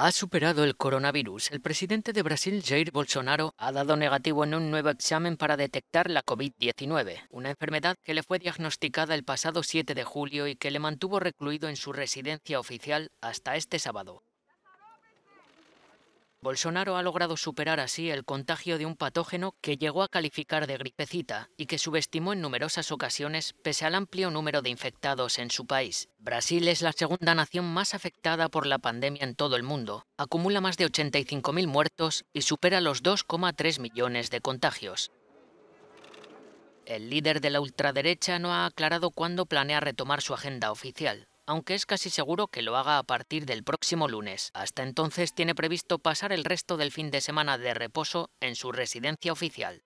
ha superado el coronavirus. El presidente de Brasil, Jair Bolsonaro, ha dado negativo en un nuevo examen para detectar la COVID-19, una enfermedad que le fue diagnosticada el pasado 7 de julio y que le mantuvo recluido en su residencia oficial hasta este sábado. Bolsonaro ha logrado superar así el contagio de un patógeno que llegó a calificar de gripecita y que subestimó en numerosas ocasiones pese al amplio número de infectados en su país. Brasil es la segunda nación más afectada por la pandemia en todo el mundo, acumula más de 85.000 muertos y supera los 2,3 millones de contagios. El líder de la ultraderecha no ha aclarado cuándo planea retomar su agenda oficial aunque es casi seguro que lo haga a partir del próximo lunes. Hasta entonces tiene previsto pasar el resto del fin de semana de reposo en su residencia oficial.